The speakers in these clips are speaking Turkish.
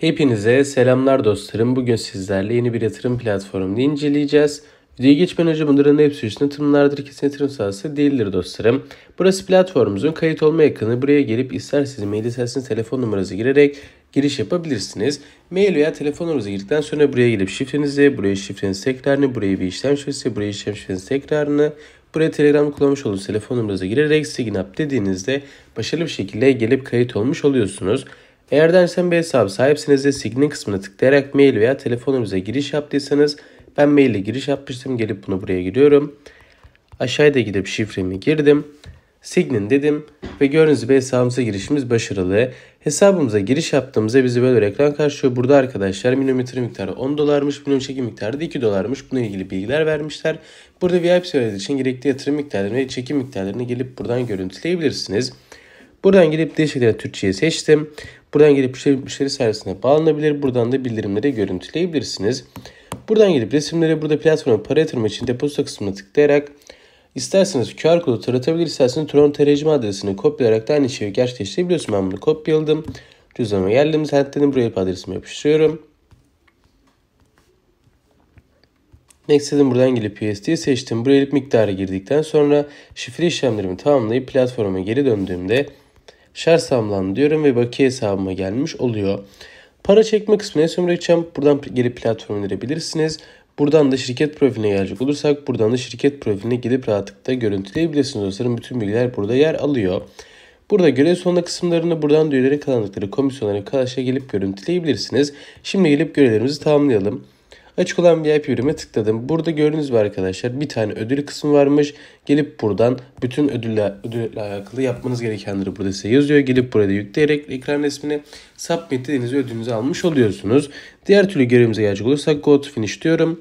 Hepinize selamlar dostlarım. Bugün sizlerle yeni bir yatırım platformunu inceleyeceğiz. Videoya geçmeden önce bunların hepsi üstüne tırımlardır kesin yatırım sahası değildir dostlarım. Burası platformumuzun kayıt olma yakını. Buraya gelip isterseniz mail isterseniz telefon numaranızı girerek giriş yapabilirsiniz. Mail veya telefon numaranızı girdikten sonra buraya gelip şifrenizi, buraya şifreniz tekrarını, buraya bir işlem şifresi, buraya işlem şifreniz tekrarını, buraya Telegram kullanmış olduğunuz telefon numaranızı girerek sign up dediğinizde başarılı bir şekilde gelip kayıt olmuş oluyorsunuz. Eğer Densen bir hesabı sahipsinizse signin kısmına tıklayarak mail veya telefonunuza giriş yaptıysanız ben mail ile giriş yapmıştım gelip bunu buraya giriyorum. Aşağıda gidip şifremi girdim. Signin dedim ve gördüğünüz gibi hesabımıza girişimiz başarılı. Hesabımıza giriş yaptığımızda bizi böyle ekran karşılıyor. Burada arkadaşlar milimetre miktarı 10 dolarmış, minimum çekim miktarı da 2 dolarmış. Bununla ilgili bilgiler vermişler. Burada VIP seviyeler için gerekli yatırım miktarlarını ve çekim miktarlarını gelip buradan görüntüleyebilirsiniz. Buradan gidip değişiklikleri Türkçe'ye seçtim. Buradan gelip müşteri şey, servisine bağlanabilir. Buradan da bildirimleri görüntüleyebilirsiniz. Buradan gelip resimlere burada platforma para yatırma için depozito kısmına tıklayarak isterseniz QR kodu taratabilir, isterseniz Tron tercüme adresini kopyalayarak da aynı şeyi gerçekleştirebiliyorsun. Ben bunu kopyaladım. Cüzdanıma geldim. Sentledim. Buraya adresimi yapıştırıyorum. Next dedim buradan gelip USD'yi seçtim. Buraya elip miktarı girdikten sonra şifre işlemlerimi tamamlayıp platforma geri döndüğümde şer şersamlan diyorum ve bakiye hesabıma gelmiş oluyor. Para çekme kısmına sömüreceğim. Buradan geri platform indirebilirsiniz. Buradan da şirket profiline gelecek olursak buradan da şirket profiline gidip rahatlıkla görüntüleyebilirsiniz. Dostlarım bütün bilgiler burada yer alıyor. Burada görev sonunda kısımlarını buradan düğülere kazandıkları komisyonlara karşıya gelip görüntüleyebilirsiniz. Şimdi gelip görevlerimizi tamamlayalım. Açık olan VIP ürüme tıkladım. Burada gördüğünüz gibi arkadaşlar bir tane ödül kısmı varmış. Gelip buradan bütün ödülle, ödülle alakalı yapmanız gerekenleri burada size yazıyor. Gelip burada yükleyerek ekran resmini submit dediğiniz ödülünüzü almış oluyorsunuz. Diğer türlü görevimize gelecek olursak go to finish diyorum.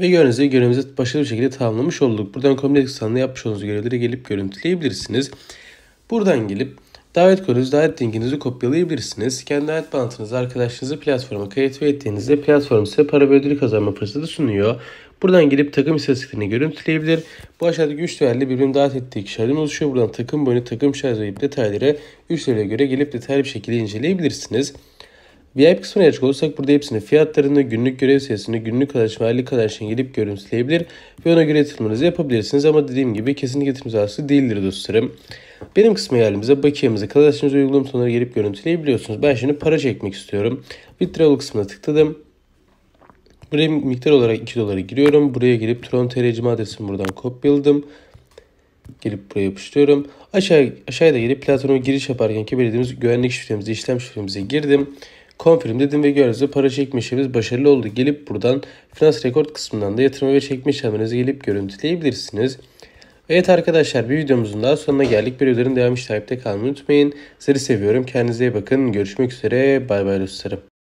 Ve gördüğünüz gibi görevimizi başarılı bir şekilde tamamlamış olduk. Buradan kompleks sanlı yapmış olduğunuz görevleri gelip görüntüleyebilirsiniz. Buradan gelip Davet kodunuz davet linkinizi kopyalayabilirsiniz. Kendi davet bağlantınızı arkadaşınızı platforma kayıt ve ettiğinizde platform size para ve ödül kazanma fırsatı sunuyor. Buradan gelip takım istatistiklerini görüntüleyebilir. Bu aşağıdaki 3 değerli birbirini davet ettiği kişilerden oluşuyor. Buradan takım boyunu, takım şarj ve detayları 3 göre gelip detaylı bir şekilde inceleyebilirsiniz. VIP kısmına açık olursak burada hepsini fiyatlarını, günlük görev sayısını, günlük araç ve aylık araçını gidip görüntüleyebilir ve ona göre yatırımınızı yapabilirsiniz ama dediğim gibi kesinlikle yatırım zararı değildir dostlarım. Benim kısmı yerimize bakiyemize kadar açınız sonları gelip görüntüleyebiliyorsunuz. Ben şimdi para çekmek istiyorum. Withdrawal kısmına tıkladım. Buraya miktar olarak 2 dolara giriyorum. Buraya gelip Tron TRC adresini buradan kopyaladım. Gelip buraya yapıştırıyorum. Aşağı, aşağıda gelip platforma giriş yaparken ki belirlediğimiz güvenlik şifremizi, işlem şifremizi girdim. Confirm dedim ve gördüğünüzde para çekme işlemimiz başarılı oldu. Gelip buradan finans rekord kısmından da yatırma ve çekme işlemlerinizi gelip görüntüleyebilirsiniz. Evet arkadaşlar bir videomuzun daha sonuna geldik. Bir öderin devam takipte kalmayı unutmayın. Sizi seviyorum. Kendinize iyi bakın. Görüşmek üzere. Bay bay dostlarım.